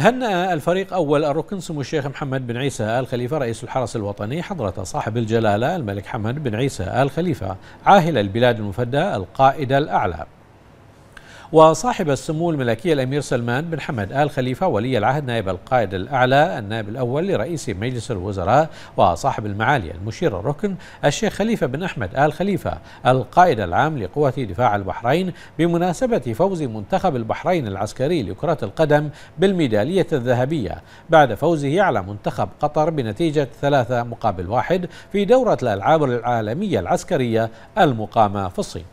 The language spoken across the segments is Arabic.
هنأ الفريق أول الركن سمو الشيخ محمد بن عيسى آل خليفة رئيس الحرس الوطني حضرة صاحب الجلالة الملك حمد بن عيسى آل خليفة عاهل البلاد المفدى القائد الأعلى وصاحب السمو الملكية الأمير سلمان بن حمد آل خليفة ولي العهد نائب القائد الأعلى النائب الأول لرئيس مجلس الوزراء وصاحب المعالي المشير الركن الشيخ خليفة بن أحمد آل خليفة القائد العام لقوة دفاع البحرين بمناسبة فوز منتخب البحرين العسكري لكرة القدم بالميدالية الذهبية بعد فوزه على منتخب قطر بنتيجة ثلاثة مقابل واحد في دورة الألعاب العالمية العسكرية المقامة في الصين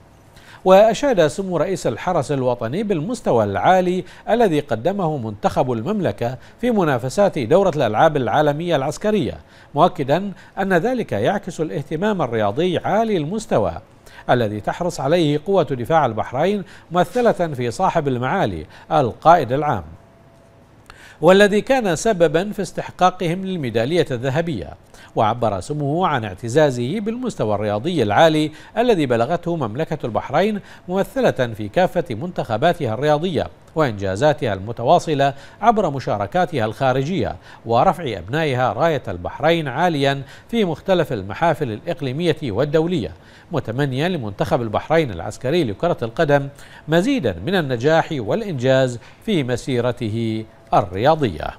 وأشاد سمو رئيس الحرس الوطني بالمستوى العالي الذي قدمه منتخب المملكة في منافسات دورة الألعاب العالمية العسكرية مؤكدا أن ذلك يعكس الاهتمام الرياضي عالي المستوى الذي تحرص عليه قوة دفاع البحرين ممثلة في صاحب المعالي القائد العام والذي كان سببا في استحقاقهم للميدالية الذهبية وعبر سموه عن اعتزازه بالمستوى الرياضي العالي الذي بلغته مملكة البحرين ممثلة في كافة منتخباتها الرياضية وإنجازاتها المتواصلة عبر مشاركاتها الخارجية ورفع أبنائها راية البحرين عاليا في مختلف المحافل الإقليمية والدولية متمنيا لمنتخب البحرين العسكري لكرة القدم مزيدا من النجاح والإنجاز في مسيرته الرياضية